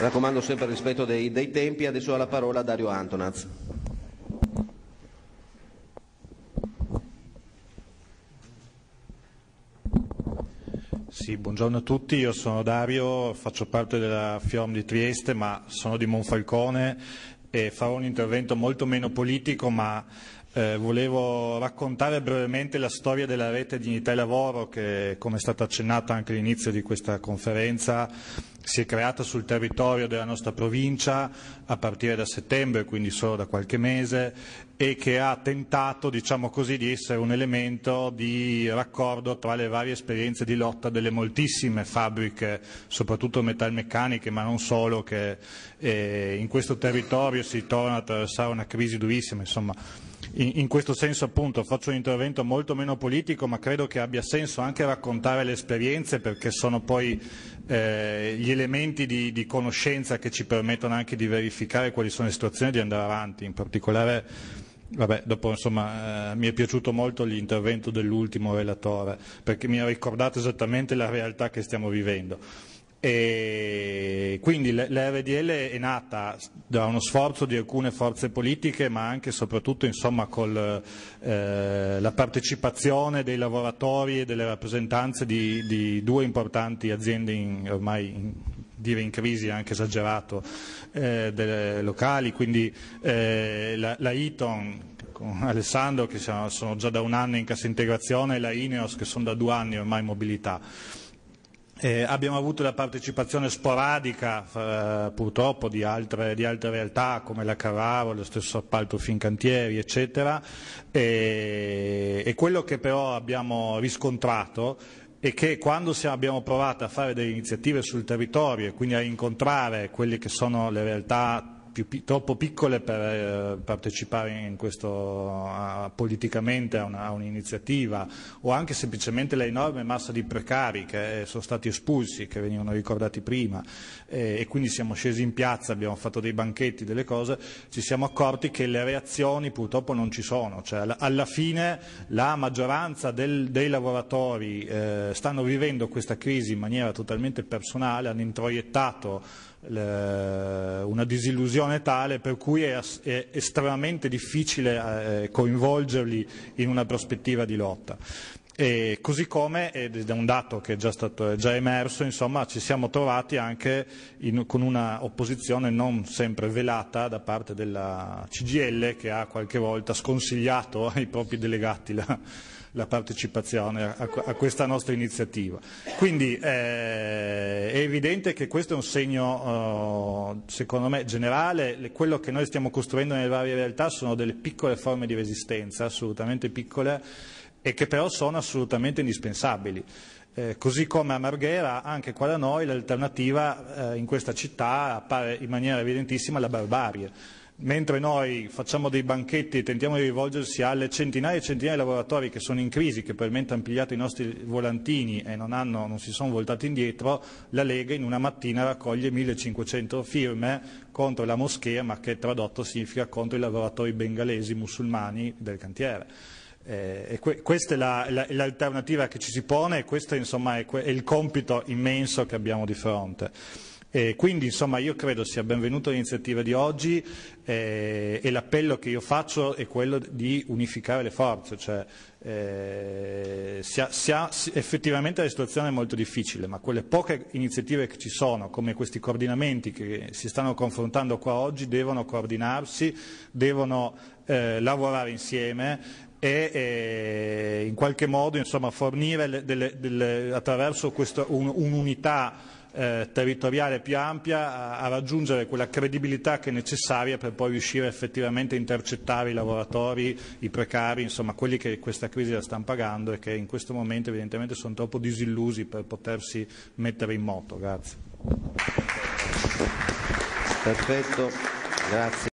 Raccomando sempre il rispetto dei, dei tempi. Adesso ha la parola Dario Antonaz. Sì, buongiorno a tutti, io sono Dario, faccio parte della FIOM di Trieste, ma sono di Monfalcone e farò un intervento molto meno politico ma eh, volevo raccontare brevemente la storia della rete Dignità e Lavoro che, come è stato accennato anche all'inizio di questa conferenza, si è creata sul territorio della nostra provincia a partire da settembre, quindi solo da qualche mese, e che ha tentato diciamo così, di essere un elemento di raccordo tra le varie esperienze di lotta delle moltissime fabbriche, soprattutto metalmeccaniche, ma non solo, che eh, in questo territorio si torna a attraversare una crisi durissima. Insomma, in, questo senso appunto faccio un intervento molto meno politico, ma credo che abbia senso anche raccontare le esperienze perché sono poi eh, gli elementi di, di, conoscenza che ci permettono anche di verificare quali sono le situazioni e di andare avanti. In particolare, vabbè, dopo, insomma, eh, mi è piaciuto molto l'intervento dell'ultimo relatore, perché mi ha ricordato esattamente la realtà che stiamo vivendo. E quindi l'RDL è nata da uno sforzo di alcune forze politiche ma anche e soprattutto con eh, la partecipazione dei lavoratori e delle rappresentanze di, di due importanti aziende in, ormai in dire in crisi è anche esagerato, eh, delle locali, quindi eh, la, la Iton con Alessandro che sono già da un anno in cassa integrazione e la Ineos che sono da due anni ormai in mobilità. Eh, abbiamo avuto la partecipazione sporadica eh, purtroppo di altre, di altre, realtà come la Carraro, lo stesso appalto Fincantieri eccetera e, e quello che però abbiamo riscontrato e che quando abbiamo provato a fare delle iniziative sul territorio e quindi a incontrare quelle che sono le realtà più, troppo piccole per eh, partecipare in questo, a, politicamente a, un'iniziativa o anche semplicemente l'enorme massa di precari che eh, sono stati espulsi, che venivano ricordati prima e, e quindi siamo scesi in piazza, abbiamo fatto dei banchetti, delle cose, ci siamo accorti che le reazioni purtroppo non ci sono, cioè alla fine la maggioranza del, dei lavoratori eh, stanno vivendo questa crisi in maniera totalmente personale, hanno introiettato una disillusione tale per cui è, è estremamente difficile eh, coinvolgerli in una prospettiva di lotta. E così come, ed è un dato che è già, stato, è già emerso, insomma, ci siamo trovati anche in, con una opposizione non sempre velata da parte della CGL che ha qualche volta sconsigliato ai propri delegati la, la partecipazione a, a questa nostra iniziativa. Quindi eh, è evidente che questo è un segno, eh, secondo me, generale, quello che noi stiamo costruendo nelle varie realtà sono delle piccole forme di resistenza, assolutamente piccole, e che però sono assolutamente indispensabili. Eh, così come a Marghera, anche qua da noi l'alternativa eh, in questa città appare in maniera evidentissima la barbarie Mentre noi facciamo dei banchetti e tentiamo di rivolgersi alle centinaia e centinaia di lavoratori che sono in crisi, che probabilmente hanno pigliato i nostri volantini e non, hanno, non si sono voltati indietro, la Lega in una mattina raccoglie 1500 firme contro la moschea, ma che tradotto significa contro i lavoratori bengalesi musulmani del cantiere. Eh, que questa è l'alternativa la, la, che ci si pone e questo insomma, è, è il compito immenso che abbiamo di fronte. Eh, quindi insomma io credo sia benvenuta l'iniziativa di oggi eh, e l'appello che io faccio è quello di unificare le forze, cioè, eh, sia, sia, effettivamente la situazione è molto difficile, ma quelle poche iniziative che ci sono, come questi coordinamenti che si stanno confrontando qua oggi, devono coordinarsi, devono eh, lavorare insieme e eh, in qualche modo insomma, fornire delle, delle, attraverso questa, un, un'unità eh, territoriale più ampia a, a, raggiungere quella credibilità che è necessaria per poi riuscire effettivamente a intercettare i lavoratori, i precari, insomma quelli che questa crisi la stanno pagando e che in questo momento evidentemente sono troppo disillusi per potersi mettere in moto. Grazie.